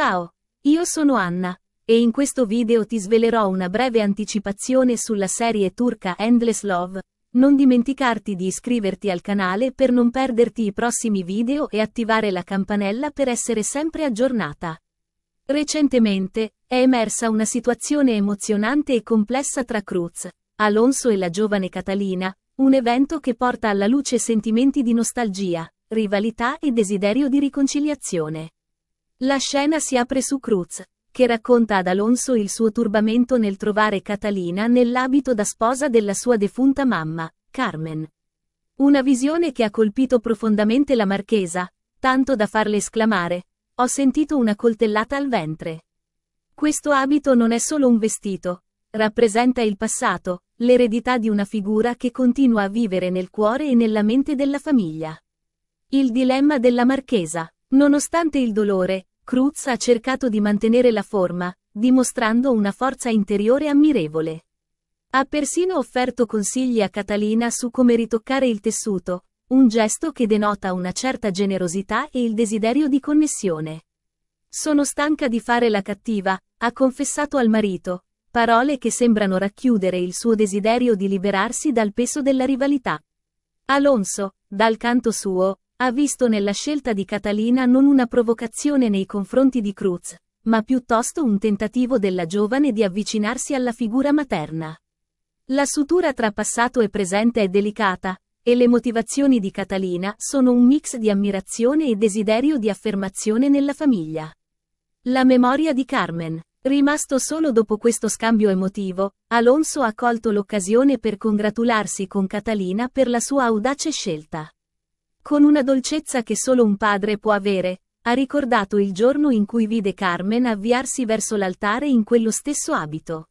Ciao, io sono Anna, e in questo video ti svelerò una breve anticipazione sulla serie turca Endless Love. Non dimenticarti di iscriverti al canale per non perderti i prossimi video e attivare la campanella per essere sempre aggiornata. Recentemente, è emersa una situazione emozionante e complessa tra Cruz, Alonso e la giovane Catalina, un evento che porta alla luce sentimenti di nostalgia, rivalità e desiderio di riconciliazione. La scena si apre su Cruz, che racconta ad Alonso il suo turbamento nel trovare Catalina nell'abito da sposa della sua defunta mamma, Carmen. Una visione che ha colpito profondamente la marchesa, tanto da farle esclamare, ho sentito una coltellata al ventre. Questo abito non è solo un vestito, rappresenta il passato, l'eredità di una figura che continua a vivere nel cuore e nella mente della famiglia. Il dilemma della marchesa. Nonostante il dolore, Cruz ha cercato di mantenere la forma, dimostrando una forza interiore ammirevole. Ha persino offerto consigli a Catalina su come ritoccare il tessuto, un gesto che denota una certa generosità e il desiderio di connessione. Sono stanca di fare la cattiva, ha confessato al marito, parole che sembrano racchiudere il suo desiderio di liberarsi dal peso della rivalità. Alonso, dal canto suo, ha visto nella scelta di Catalina non una provocazione nei confronti di Cruz, ma piuttosto un tentativo della giovane di avvicinarsi alla figura materna. La sutura tra passato e presente è delicata, e le motivazioni di Catalina sono un mix di ammirazione e desiderio di affermazione nella famiglia. La memoria di Carmen. Rimasto solo dopo questo scambio emotivo, Alonso ha colto l'occasione per congratularsi con Catalina per la sua audace scelta. Con una dolcezza che solo un padre può avere, ha ricordato il giorno in cui vide Carmen avviarsi verso l'altare in quello stesso abito.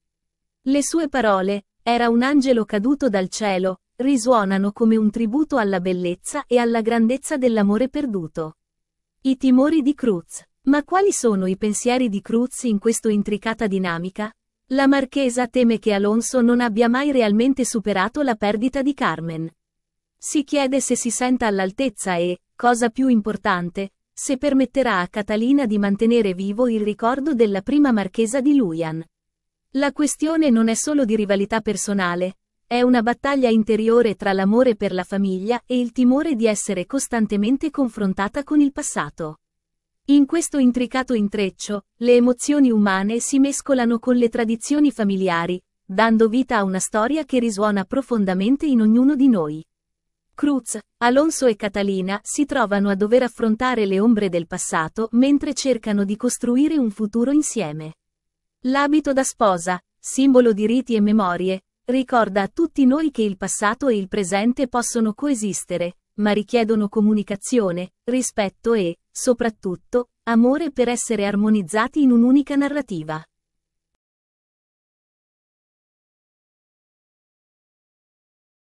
Le sue parole, era un angelo caduto dal cielo, risuonano come un tributo alla bellezza e alla grandezza dell'amore perduto. I timori di Cruz. Ma quali sono i pensieri di Cruz in questa intricata dinamica? La marchesa teme che Alonso non abbia mai realmente superato la perdita di Carmen. Si chiede se si senta all'altezza e, cosa più importante, se permetterà a Catalina di mantenere vivo il ricordo della prima marchesa di Lujan. La questione non è solo di rivalità personale, è una battaglia interiore tra l'amore per la famiglia e il timore di essere costantemente confrontata con il passato. In questo intricato intreccio, le emozioni umane si mescolano con le tradizioni familiari, dando vita a una storia che risuona profondamente in ognuno di noi. Cruz, Alonso e Catalina si trovano a dover affrontare le ombre del passato mentre cercano di costruire un futuro insieme. L'abito da sposa, simbolo di riti e memorie, ricorda a tutti noi che il passato e il presente possono coesistere, ma richiedono comunicazione, rispetto e, soprattutto, amore per essere armonizzati in un'unica narrativa.